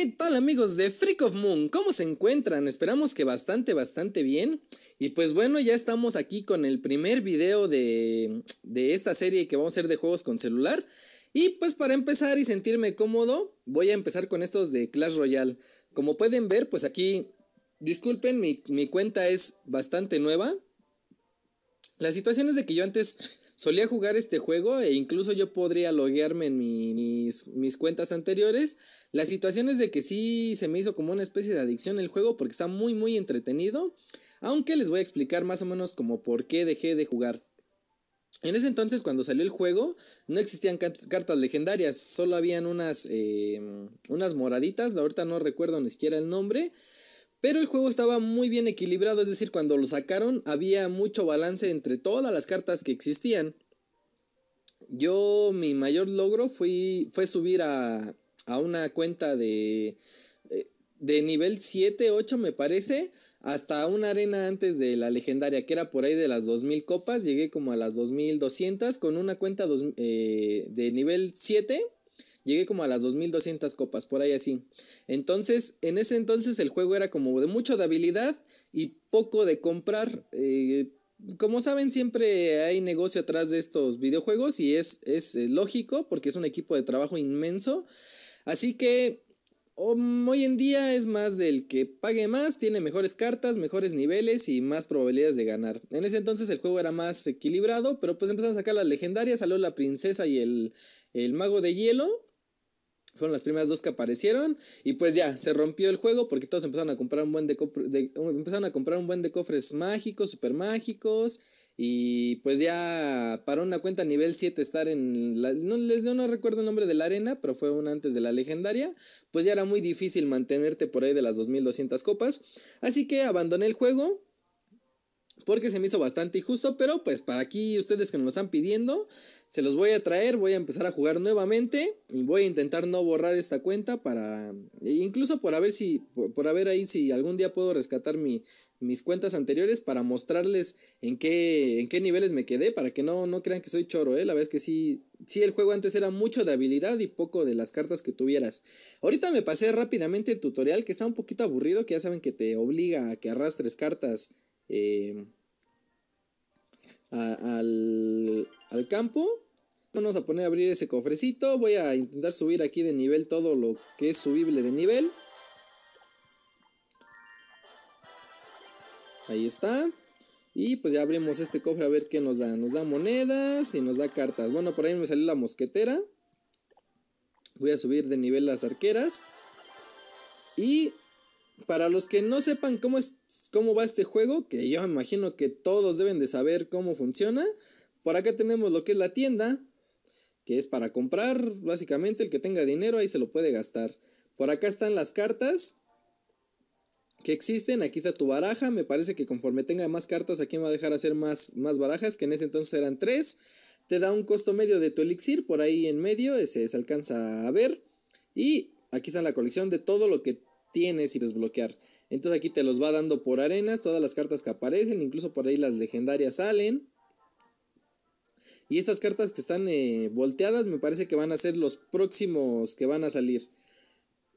¿Qué tal amigos de Freak of Moon? ¿Cómo se encuentran? Esperamos que bastante, bastante bien. Y pues bueno, ya estamos aquí con el primer video de, de esta serie que vamos a hacer de juegos con celular. Y pues para empezar y sentirme cómodo, voy a empezar con estos de Clash Royale. Como pueden ver, pues aquí, disculpen, mi, mi cuenta es bastante nueva. La situación es de que yo antes Solía jugar este juego e incluso yo podría loguearme en mis, mis cuentas anteriores. La situación es de que sí se me hizo como una especie de adicción el juego porque está muy muy entretenido. Aunque les voy a explicar más o menos como por qué dejé de jugar. En ese entonces, cuando salió el juego, no existían cartas legendarias, solo habían unas, eh, unas moraditas, ahorita no recuerdo ni siquiera el nombre, pero el juego estaba muy bien equilibrado, es decir, cuando lo sacaron había mucho balance entre todas las cartas que existían. Yo, mi mayor logro fue subir a, a una cuenta de, de nivel 7, 8 me parece, hasta una arena antes de la legendaria, que era por ahí de las 2000 copas, llegué como a las 2200 con una cuenta eh, de nivel 7 Llegué como a las 2200 copas, por ahí así. Entonces, en ese entonces el juego era como de mucho de habilidad y poco de comprar. Eh, como saben, siempre hay negocio atrás de estos videojuegos y es, es eh, lógico porque es un equipo de trabajo inmenso. Así que um, hoy en día es más del que pague más, tiene mejores cartas, mejores niveles y más probabilidades de ganar. En ese entonces el juego era más equilibrado, pero pues empezaron a sacar las legendarias, salió la princesa y el, el mago de hielo. Fueron las primeras dos que aparecieron y pues ya, se rompió el juego porque todos empezaron a comprar un buen de, empezaron a comprar un buen de cofres mágicos, super mágicos y pues ya para una cuenta nivel 7 estar en la, no les no recuerdo el nombre de la arena, pero fue una antes de la legendaria, pues ya era muy difícil mantenerte por ahí de las 2200 copas, así que abandoné el juego porque se me hizo bastante injusto, pero pues para aquí ustedes que nos lo están pidiendo, se los voy a traer, voy a empezar a jugar nuevamente y voy a intentar no borrar esta cuenta para, e incluso por a ver si, por, ahí si algún día puedo rescatar mi, mis cuentas anteriores para mostrarles en qué, en qué niveles me quedé, para que no, no crean que soy choro, ¿eh? la verdad es que sí, sí, el juego antes era mucho de habilidad y poco de las cartas que tuvieras. Ahorita me pasé rápidamente el tutorial que está un poquito aburrido, que ya saben que te obliga a que arrastres cartas. Eh, al, al campo. Vamos a poner a abrir ese cofrecito. Voy a intentar subir aquí de nivel todo lo que es subible de nivel. Ahí está. Y pues ya abrimos este cofre a ver qué nos da. Nos da monedas y nos da cartas. Bueno, por ahí me salió la mosquetera. Voy a subir de nivel las arqueras. Y para los que no sepan cómo, es, cómo va este juego, que yo imagino que todos deben de saber cómo funciona, por acá tenemos lo que es la tienda, que es para comprar, básicamente el que tenga dinero ahí se lo puede gastar. Por acá están las cartas que existen, aquí está tu baraja, me parece que conforme tenga más cartas aquí me va a dejar hacer más, más barajas, que en ese entonces eran tres. Te da un costo medio de tu elixir, por ahí en medio, ese se alcanza a ver. Y aquí está la colección de todo lo que tienes y desbloquear. Entonces aquí te los va dando por arenas, todas las cartas que aparecen, incluso por ahí las legendarias salen. Y estas cartas que están eh, volteadas me parece que van a ser los próximos que van a salir.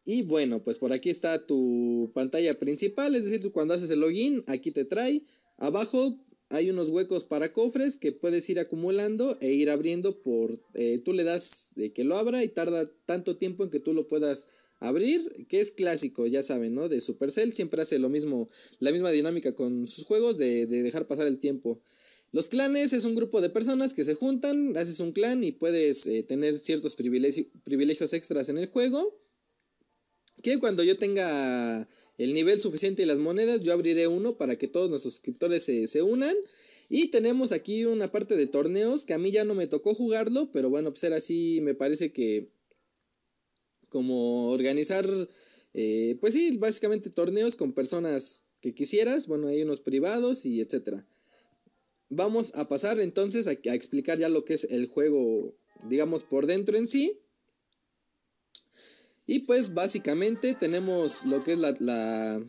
Y bueno, pues por aquí está tu pantalla principal, es decir, tú cuando haces el login, aquí te trae. Abajo hay unos huecos para cofres que puedes ir acumulando e ir abriendo por... Eh, tú le das de que lo abra y tarda tanto tiempo en que tú lo puedas abrir, que es clásico, ya saben, ¿no? De Supercell siempre hace lo mismo, la misma dinámica con sus juegos de, dejar pasar el tiempo. Los clanes es un grupo de personas que se juntan, haces un clan y puedes eh, tener ciertos privilegios extras en el juego. Que cuando yo tenga el nivel suficiente y las monedas, yo abriré uno para que todos nuestros suscriptores se, se unan. Y tenemos aquí una parte de torneos que a mí ya no me tocó jugarlo, pero bueno, pues era así, me parece que como organizar, eh, pues sí, básicamente torneos con personas que quisieras, bueno, hay unos privados y etcétera. Vamos a pasar entonces a, explicar ya lo que es el juego, digamos, por dentro en sí. Y pues básicamente tenemos lo que es la, la,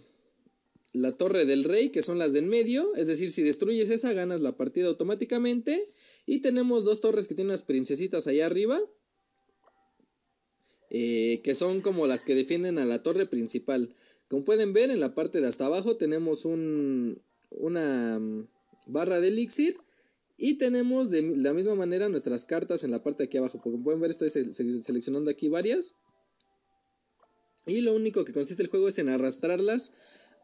la, torre del rey, que son las del en medio. Es decir, si destruyes esa, ganas la partida automáticamente. Y tenemos dos torres que tienen unas princesitas allá arriba. Eh, que son como las que defienden a la torre principal. Como pueden ver, en la parte de hasta abajo tenemos una mm, barra de elixir y tenemos de la misma manera nuestras cartas en la parte de aquí abajo. Como pueden ver, estoy seleccionando aquí varias. Y lo único que consiste el juego es en arrastrarlas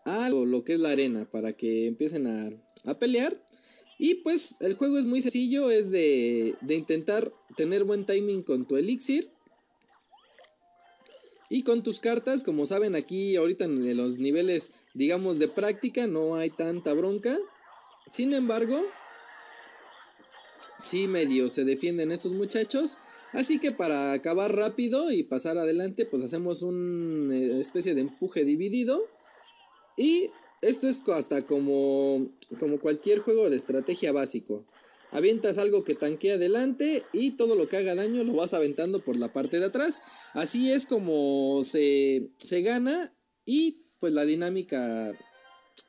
a lo que es la arena para que empiecen a, pelear. Y pues el juego es muy sencillo, es de intentar tener buen timing con tu elixir y con tus cartas, como saben aquí ahorita en los niveles, digamos, de práctica, no hay tanta bronca. Sin embargo, sí medio se defienden estos muchachos. Así que para acabar rápido y pasar adelante, pues hacemos una eh, especie de empuje dividido. Y esto es hasta como, como cualquier juego de estrategia básico avientas algo que tanquea adelante y todo lo que haga daño lo vas aventando por la parte de atrás. Así es como se, gana y pues la dinámica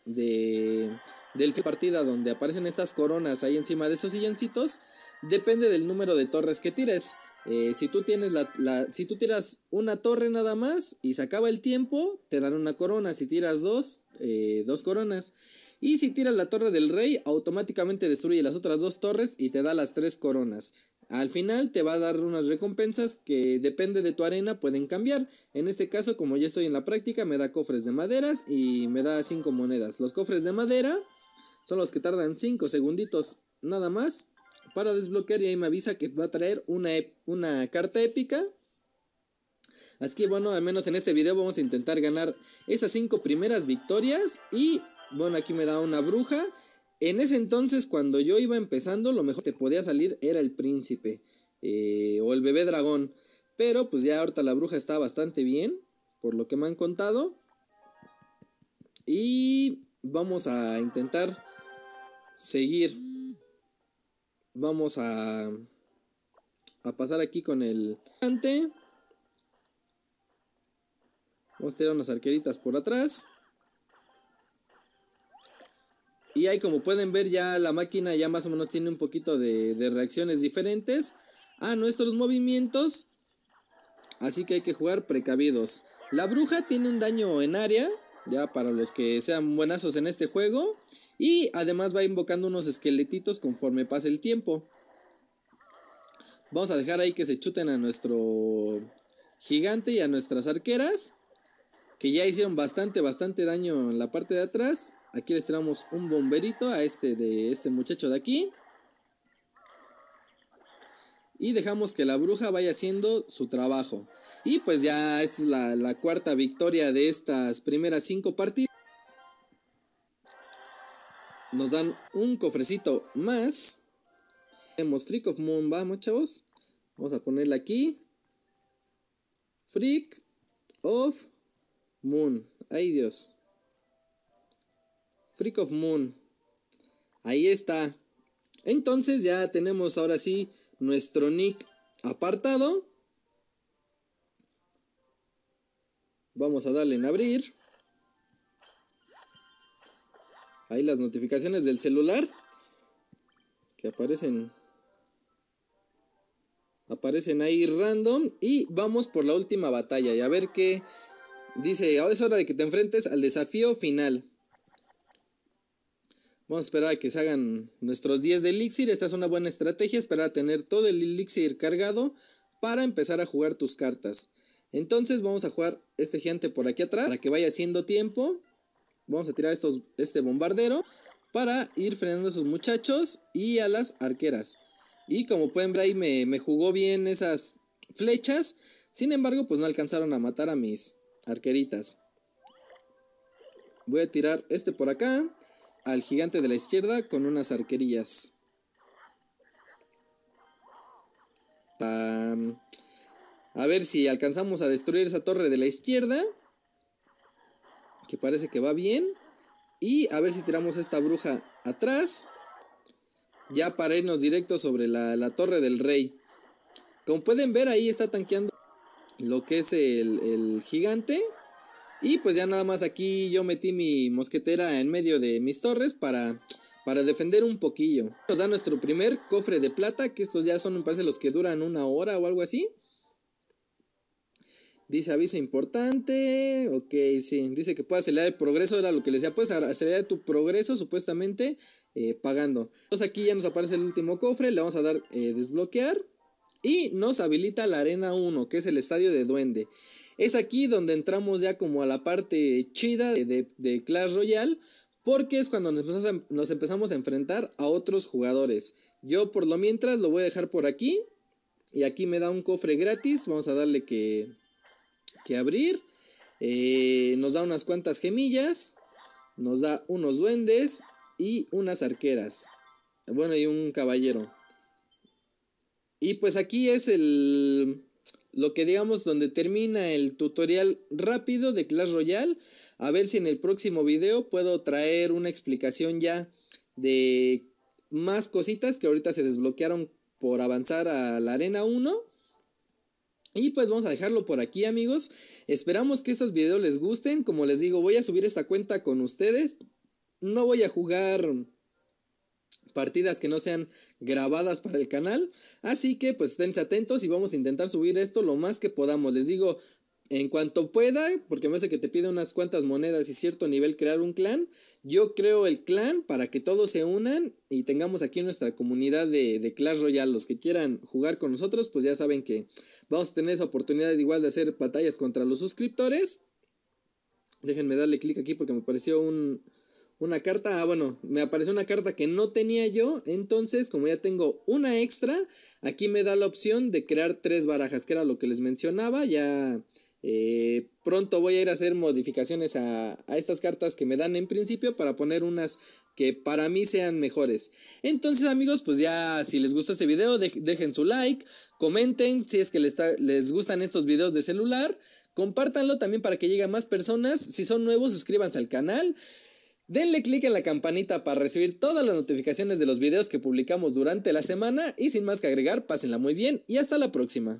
de, del fin partida donde aparecen estas coronas ahí encima de esos silloncitos depende del número de torres que tires. Eh, si, tú tienes la, si tú tiras una torre nada más y se acaba el tiempo, te dan una corona. Si tiras dos, eh, dos coronas. Y si tiras la torre del rey, automáticamente destruye las otras dos torres y te da las tres coronas. Al final te va a dar unas recompensas que depende de tu arena pueden cambiar. En este caso, como ya estoy en la práctica, me da cofres de maderas y me da cinco monedas. Los cofres de madera son los que tardan 5 segunditos nada más para desbloquear y ahí me avisa que va a traer una, una carta épica Así que bueno, al menos en este video vamos a intentar ganar esas cinco primeras victorias y bueno, aquí me da una bruja. En ese entonces, cuando yo iba empezando, lo mejor que te podía salir era el príncipe eh, o el bebé dragón. Pero pues ya ahorita la bruja está bastante bien, por lo que me han contado. Y vamos a intentar seguir. Vamos a, a pasar aquí con el Vamos a tirar unas arqueritas por atrás. Y ahí como pueden ver ya la máquina ya más o menos tiene un poquito de, reacciones diferentes a ah, nuestros movimientos. Así que hay que jugar precavidos. La bruja tiene un daño en área, ya para los que sean buenazos en este juego. Y además va invocando unos esqueletitos conforme pasa el tiempo. Vamos a dejar ahí que se chuten a nuestro gigante y a nuestras arqueras. Que ya hicieron bastante, bastante daño en la parte de atrás. Aquí les tiramos un bomberito a este de este muchacho de aquí. Y dejamos que la bruja vaya haciendo su trabajo. Y pues ya esta es la, cuarta victoria de estas primeras cinco partidas. Nos dan un cofrecito más. Tenemos Freak of Moon, vamos chavos. Vamos a ponerle aquí. Freak of Moon. Ay Dios. Freak of Moon. Ahí está. Entonces ya tenemos ahora sí nuestro nick apartado. Vamos a darle en abrir. Ahí las notificaciones del celular. Que aparecen. Aparecen ahí random. Y vamos por la última batalla. Y a ver qué dice. Es hora de que te enfrentes al desafío final. Vamos a esperar a que se hagan nuestros 10 de elixir. Esta es una buena estrategia, esperar a tener todo el elixir cargado para empezar a jugar tus cartas. Entonces vamos a jugar este gente por aquí atrás para que vaya haciendo tiempo. Vamos a tirar estos, este bombardero para ir frenando a esos muchachos y a las arqueras. Y como pueden ver ahí me, me jugó bien esas flechas. Sin embargo, pues no alcanzaron a matar a mis arqueritas. Voy a tirar este por acá al gigante de la izquierda con unas arquerías. A ver si alcanzamos a destruir esa torre de la izquierda. Que parece que va bien. Y a ver si tiramos esta bruja atrás. Ya para irnos directo sobre la, torre del rey. Como pueden ver ahí está tanqueando lo que es el, el gigante. Y pues ya nada más aquí yo metí mi mosquetera en medio de mis torres para, para defender un poquillo. Nos da nuestro primer cofre de plata, que estos ya son, me parece, los que duran una hora o algo así. Dice aviso importante. Ok, sí. Dice que puede acelerar el progreso. Era lo que le decía. Puedes acelerar tu progreso supuestamente eh, pagando. Entonces aquí ya nos aparece el último cofre. Le vamos a dar eh, desbloquear. Y nos habilita la arena 1, que es el estadio de duende. Es aquí donde entramos ya como a la parte chida de, de, Clash Royale. Porque es cuando nos empezamos, a, enfrentar a otros jugadores. Yo por lo mientras lo voy a dejar por aquí. Y aquí me da un cofre gratis. Vamos a darle que, que abrir. Eh, nos da unas cuantas gemillas. Nos da unos duendes. Y unas arqueras. Bueno, y un caballero. Y pues aquí es el lo que digamos donde termina el tutorial rápido de Clash Royale. A ver si en el próximo video puedo traer una explicación ya de más cositas que ahorita se desbloquearon por avanzar a la arena 1. Y pues vamos a dejarlo por aquí amigos. Esperamos que estos videos les gusten. Como les digo, voy a subir esta cuenta con ustedes. No voy a jugar partidas que no sean grabadas para el canal. Así que pues estén atentos y vamos a intentar subir esto lo más que podamos. Les digo, en cuanto pueda, porque me hace que te pide unas cuantas monedas y cierto nivel crear un clan, yo creo el clan para que todos se unan y tengamos aquí nuestra comunidad de, de Clash Royale. Los que quieran jugar con nosotros, pues ya saben que vamos a tener esa oportunidad igual de hacer batallas contra los suscriptores. Déjenme darle clic aquí porque me pareció un, una carta, ah, bueno, me apareció una carta que no tenía yo. Entonces, como ya tengo una extra, aquí me da la opción de crear tres barajas, que era lo que les mencionaba. Ya eh, pronto voy a ir a hacer modificaciones a, a, estas cartas que me dan en principio para poner unas que para mí sean mejores. Entonces amigos, pues ya si les gusta este video, dejen su like, comenten si es que les, les gustan estos videos de celular, compártanlo también para que lleguen más personas. Si son nuevos, suscríbanse al canal. Denle click en la campanita para recibir todas las notificaciones de los videos que publicamos durante la semana y sin más que agregar, pásenla muy bien y hasta la próxima.